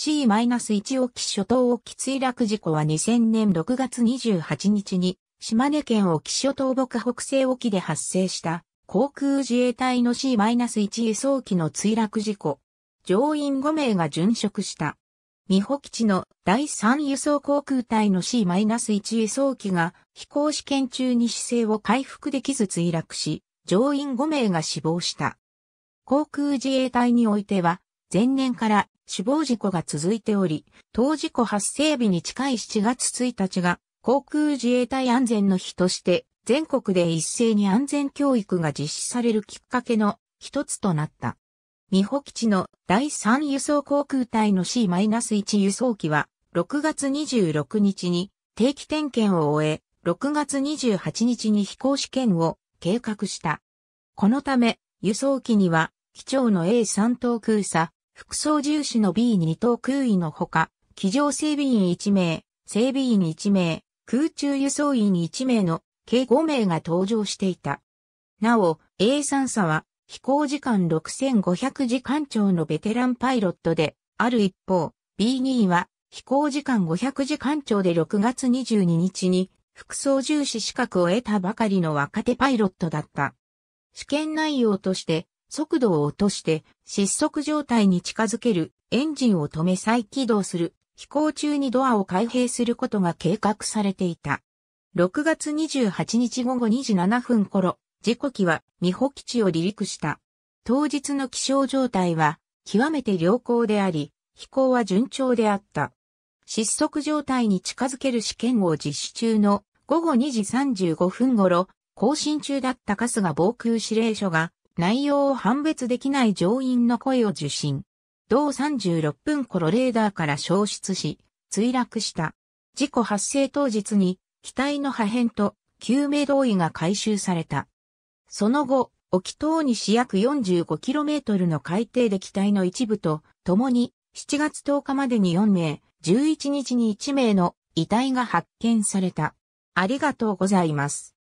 C-1 沖諸島沖墜落事故は2000年6月28日に、島根県沖諸島北北西沖で発生した航空自衛隊の C-1 輸送機の墜落事故。乗員5名が殉職した。美保基地の第3輸送航空隊の C-1 輸送機が飛行試験中に姿勢を回復できず墜落し、乗員5名が死亡した。航空自衛隊においては、前年から死亡事故が続いており、当事故発生日に近い7月1日が航空自衛隊安全の日として全国で一斉に安全教育が実施されるきっかけの一つとなった。美保基地の第3輸送航空隊の C-1 輸送機は6月26日に定期点検を終え、6月28日に飛行試験を計画した。このため、輸送機には、機長の A3 等空佐、副操縦士の B2 等空尉のほか、機上整備員1名、整備員1名、空中輸送員1名の計5名が登場していた。なお、A3 佐は飛行時間6500時間長のベテランパイロットで、ある一方、B2 は飛行時間500時間長で6月22日に副操縦士資格を得たばかりの若手パイロットだった。試験内容として速度を落として失速状態に近づける、エンジンを止め再起動する、飛行中にドアを開閉することが計画されていた。6月28日午後2時7分頃、事故機は美保基地を離陸した。当日の気象状態は極めて良好であり、飛行は順調であった。失速状態に近づける試験を実施中の午後2時35分頃、更新中だったス日防空指令所が内容を判別できない乗員の声を受信。同36分頃レーダーから消失し、墜落した。事故発生当日に、機体の破片と救命胴衣が回収された。その後、沖東西約 45km の海底で機体の一部と、共に7月10日までに4名、11日に1名の遺体が発見された。ありがとうございます。